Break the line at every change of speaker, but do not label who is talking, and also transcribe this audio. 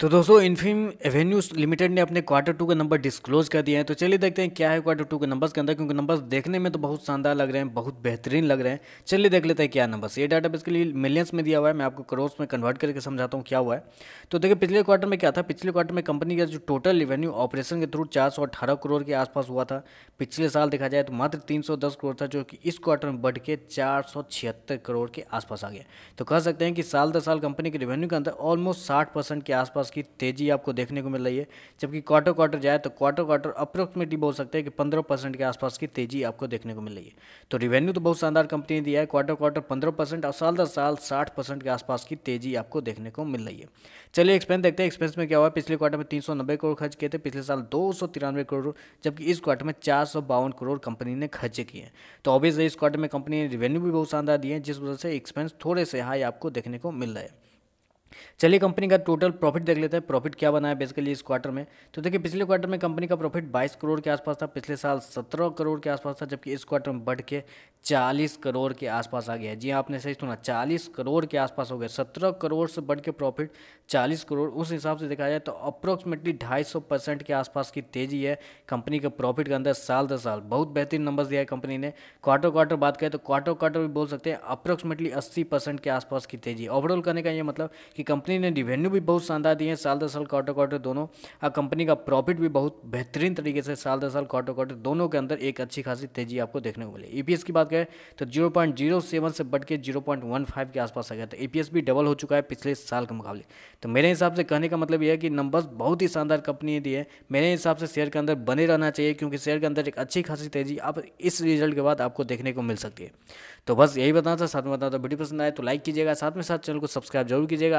तो दोस्तों इन्फीम avenues limited ने अपने क्वार्टर टू के नंबर डिस्क्लोज कर दिए हैं तो चलिए देखते हैं क्या है क्वार्टर टू के नंबर्स के अंदर क्योंकि नंबर्स देखने में तो बहुत शानदार लग रहे हैं बहुत बेहतरीन लग रहे हैं चलिए देख लेते हैं क्या नंबर्स ये डाटा बेस के लिए मिलियंस में दिया हुआ है मैं आपको करोड़ में कन्वर्ट करके समझाता हूँ क्या हुआ है तो देखिए पिछले क्वार्टर में क्या था पिछले क्वार्टर में कंपनी का जो टोटल रिवेन्यू ऑपरेशन के थ्रू चार करोड़ के आसपास हुआ था पिछले साल देखा जाए तो मात्र तीन करोड़ था जो कि इस क्वार्टर में बढ़ के चार करोड़ के आसपास आ गया तो कह सकते हैं कि साल दर साल कंपनी के रेवेन्यू के अंदर ऑलमोस्ट साठ के आसपास की तेज़ी आपको देखने को मिल रही है जबकि क्वार्टर क्वार्टर जाए तो क्वार्टर क्वार्टर अप्रोक्सीमेटली बोल सकते हैं कि पंद्रह परसेंट के आसपास की तेज़ी आपको देखने को मिल रही है तो रिवेन्यू तो बहुत शानदार कंपनी ने दिया है क्वार्टर क्वार्टर पंद्रह परसेंट और साल दर साल साठ परसेंट के आसपास की तेज़ी आपको देखने को मिल रही है चलिए एक्सपेंस देखते हैं एक्सपेंस में क्या हुआ पिछले क्वार्टर में तीन करोड़ खर्च किए थे पिछले साल दो करोड़ जबकि इस क्वार्टर में चार करोड़ कंपनी ने खर्च किए तो ऑब्वियसली इस क्वार्टर में कंपनी ने रिवेन्यू भी बहुत शानदार दिए हैं जिस वजह से एक्सपेंस थोड़े से हाई आपको देखने को मिल रहा है चलिए कंपनी का टोटल प्रॉफिट देख लेते हैं प्रॉफिट क्या बना है बेसिकली इस क्वार्टर में तो देखिए पिछले क्वार्टर में कंपनी का प्रॉफिट 22 करोड़ के आसपास था पिछले साल 17 करोड़ के आसपास था जबकि इस क्वार्टर में बढ़ के 40 करोड़ के आसपास आ गया है जी हाँ, आपने सही सुना 40 करोड़ के आसपास हो गया सत्रह करोड़ से बढ़ के प्रॉफिट चालीस करोड़ उस हिसाब से देखा जाए तो अप्रोक्सीमेटली ढाई परसेंट के आसपास की तेज़ी है कंपनी के प्रॉफिट के अंदर साल दर साल बहुत बेहतरीन नंबर दिया है कंपनी ने क्वार्टर क्वार्टर बात करें तो क्वार्टर क्वार्टर भी बोल सकते हैं अप्रोक्सीमेटली अस्सी के आसपास की तेज़ी ओवरऑल करने का ये मतलब कि कि कंपनी ने रिवेन्यू भी बहुत शानदार दिए हैं साल दर साल क्वार्टर क्वार्टर दोनों और कंपनी का प्रॉफिट भी बहुत बेहतरीन तरीके से साल दर साल क्वार्टर क्वार्टर दोनों के अंदर एक अच्छी खासी तेजी आपको देखने को मिली ई e की बात करें तो जीरो से बढ़ के जीरो के आसपास आ गया तो ई e भी डबल हो चुका है पिछले साल के मुकाबले तो मेरे हिसाब से कहने का मतलब यह है कि नंबर्स बहुत ही शानदार कंपनी दी है मेरे हिसाब से शेयर के अंदर बने रहना चाहिए क्योंकि शेयर के अंदर एक अच्छी खासी तेजी आप इस रिजल्ट के बाद आपको देखने को मिल सकती है तो बस यही बताना था साथ में बताना था वीडियो पसंद आए तो लाइक कीजिएगा साथ में साथ चैनल को सब्सक्राइब जरूर कीजिएगा